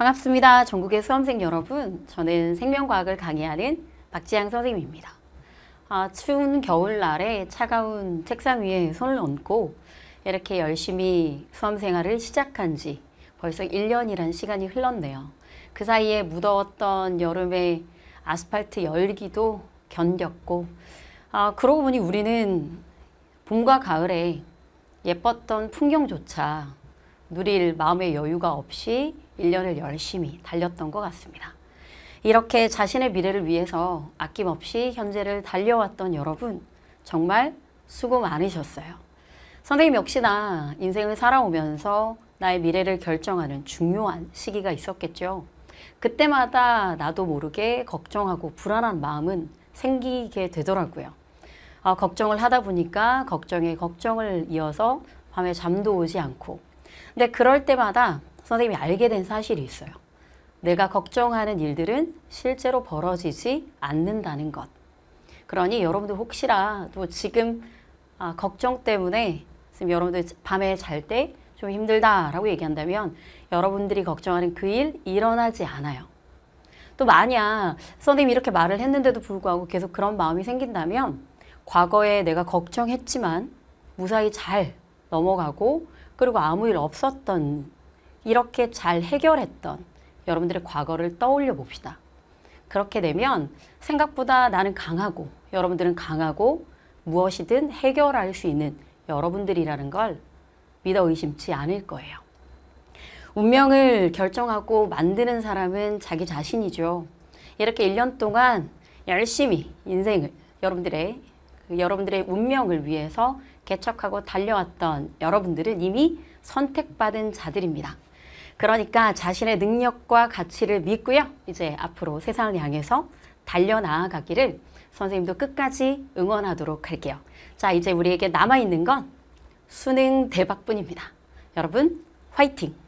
반갑습니다. 전국의 수험생 여러분, 저는 생명과학을 강의하는 박지향 선생님입니다. 아, 추운 겨울날에 차가운 책상 위에 손을 얹고 이렇게 열심히 수험생활을 시작한 지 벌써 1년이란 시간이 흘렀네요. 그 사이에 무더웠던 여름에 아스팔트 열기도 견뎠고 아, 그러고 보니 우리는 봄과 가을에 예뻤던 풍경조차 누릴 마음의 여유가 없이 1년을 열심히 달렸던 것 같습니다. 이렇게 자신의 미래를 위해서 아낌없이 현재를 달려왔던 여러분 정말 수고 많으셨어요. 선생님 역시나 인생을 살아오면서 나의 미래를 결정하는 중요한 시기가 있었겠죠. 그때마다 나도 모르게 걱정하고 불안한 마음은 생기게 되더라고요. 아, 걱정을 하다 보니까 걱정에 걱정을 이어서 밤에 잠도 오지 않고 근데 그럴 때마다 선생님이 알게 된 사실이 있어요. 내가 걱정하는 일들은 실제로 벌어지지 않는다는 것. 그러니 여러분들 혹시라도 지금 아, 걱정 때문에 여러분들 밤에 잘 때 좀 힘들다라고 얘기한다면 여러분들이 걱정하는 그 일 일어나지 않아요. 또 만약 선생님이 이렇게 말을 했는데도 불구하고 계속 그런 마음이 생긴다면 과거에 내가 걱정했지만 무사히 잘 넘어가고 그리고 아무 일 없었던 이렇게 잘 해결했던 여러분들의 과거를 떠올려 봅시다. 그렇게 되면 생각보다 나는 강하고 여러분들은 강하고 무엇이든 해결할 수 있는 여러분들이라는 걸 믿어 의심치 않을 거예요. 운명을 결정하고 만드는 사람은 자기 자신이죠. 이렇게 1년 동안 열심히 인생을 여러분들의 여러분들의 운명을 위해서 개척하고 달려왔던 여러분들은 이미 선택받은 자들입니다. 그러니까 자신의 능력과 가치를 믿고요. 이제 앞으로 세상을 향해서 달려 나아가기를 선생님도 끝까지 응원하도록 할게요. 자, 이제 우리에게 남아있는 건 수능 대박뿐입니다. 여러분, 화이팅!